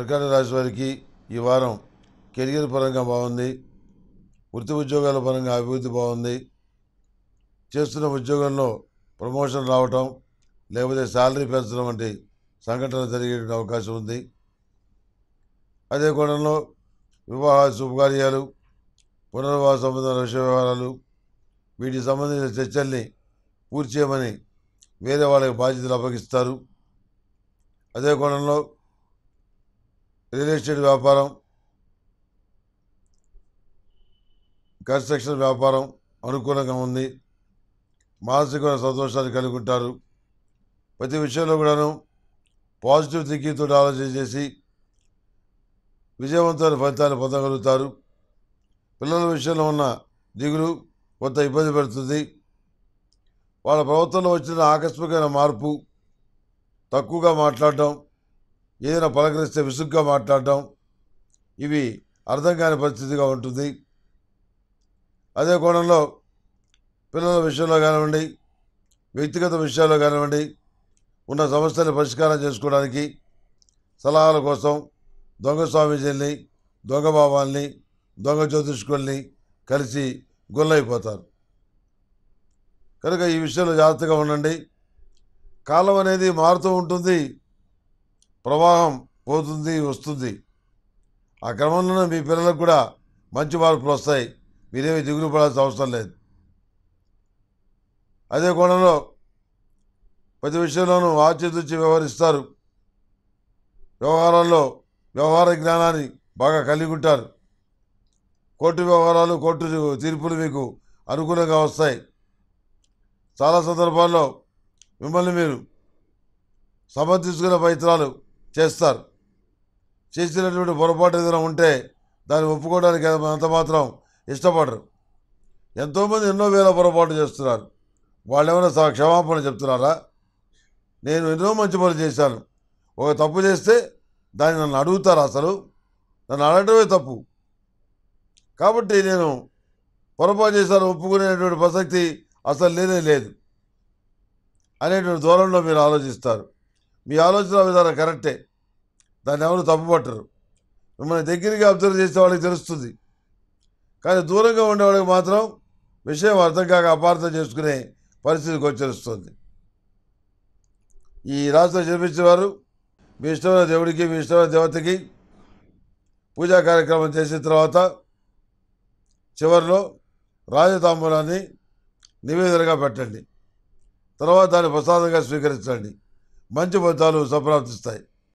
కర్కాటక రాశి వారికి ఈ వారం కెరియర్ పరంగా బాగుంది వృత్తి ఉద్యోగాల పరంగా అభివృద్ధి బాగుంది చేస్తున్న ఉద్యోగంలో ప్రమోషన్ రావటం లేకపోతే శాలరీ పెంచడం వంటి సంఘటన జరిగే అవకాశం ఉంది అదే కోణంలో వివాహ శుభకార్యాలు పునర్వాహ సంబంధ విషయ వ్యవహారాలు వీటికి సంబంధించిన చర్చల్ని పూర్తి చేయమని వేరే వాళ్ళకి బాధ్యతలు అప్పగిస్తారు అదే కోణంలో రియల్ ఎస్టేట్ వ్యాపారం కన్స్ట్రక్షన్ వ్యాపారం అనుకూలంగా ఉంది మానసిక సంతోషాన్ని కలిగి ఉంటారు ప్రతి విషయంలో కూడాను పాజిటివ్ థింకింగ్తో ఆలోచన చేసి విజయవంతమైన ఫలితాన్ని పొందగలుగుతారు పిల్లల విషయంలో ఉన్న దిగులు కొంత ఇబ్బంది పెడుతుంది వాళ్ళ ప్రవర్తనలో వచ్చిన ఆకస్మికమైన మార్పు తక్కువగా మాట్లాడటం ఏదైనా పలకరిస్తే విసుగ్గా మాట్లాడటం ఇవి అర్థం కాని పరిస్థితిగా ఉంటుంది అదే కోణంలో పిల్లల విషయంలో కానివ్వండి వ్యక్తిగత విషయాల్లో కానివ్వండి ఉన్న సమస్యలు పరిష్కారం చేసుకోవడానికి సలహాల కోసం దొంగ స్వామీజీని దొంగ బాబాల్ని దొంగ జ్యోతిష్కుల్ని కలిసి గొల్లైపోతారు కనుక ఈ విషయంలో జాగ్రత్తగా ఉండండి కాలం అనేది మారుతూ ఉంటుంది ప్రవాహం పోతుంది వస్తుంది ఆ క్రమంలోనే మీ పిల్లలకు కూడా మంచి మార్పులు వస్తాయి మీరేమి దిగులు పడాల్సిన అవసరం లేదు అదే కోణంలో ప్రతి విషయంలోనూ ఆచితూచి వ్యవహరిస్తారు వ్యవహారాల్లో వ్యవహార జ్ఞానాన్ని బాగా కలిగి ఉంటారు కోర్టు వ్యవహారాలు కోర్టు తీర్పులు మీకు అనుకూలంగా వస్తాయి చాలా సందర్భాల్లో మిమ్మల్ని మీరు సమర్థించుకునే ప్రయత్నాలు చేస్తారు చేసినటువంటి పొరపాటు ఏదైనా ఉంటే దాన్ని ఒప్పుకోవడానికి అంత మాత్రం ఇష్టపడరు ఎంతోమంది ఎన్నో వేల పొరపాటు చేస్తున్నారు వాళ్ళు ఏమైనా క్షమాపణ చెప్తున్నారా నేను ఎన్నో మంచి పనులు చేశాను ఒక తప్పు చేస్తే దాన్ని నన్ను అడుగుతారు అసలు నన్ను అడగటమే తప్పు కాబట్టి నేను పొరపాటు చేశాను ఒప్పుకునేటువంటి ప్రసక్తి అసలు లేనే లేదు అనేటువంటి దూరంలో మీరు ఆలోచిస్తారు మీ ఆలోచన విధానం కరెక్టే దాన్ని ఎవరు తప్పుపట్టరు మిమ్మల్ని దగ్గరగా అబ్జర్వ్ చేసే వాళ్ళకి తెలుస్తుంది కానీ దూరంగా ఉండేవాళ్ళకి మాత్రం విషయం అర్థం కాక అపార్థం చేసుకునే పరిస్థితికి వచ్చేస్తుంది ఈ రాష్ట్రం జన్మించేవారు మీ ఇష్టమైన దేవుడికి మీ ఇష్టమైన దేవతకి పూజా కార్యక్రమం చేసిన తర్వాత చివరిలో రాజతాంబూలాన్ని నివేదనగా పెట్టండి తర్వాత దాన్ని ప్రసాదంగా స్వీకరించండి మంచి ఫలితాలు సంప్రాప్తిస్తాయి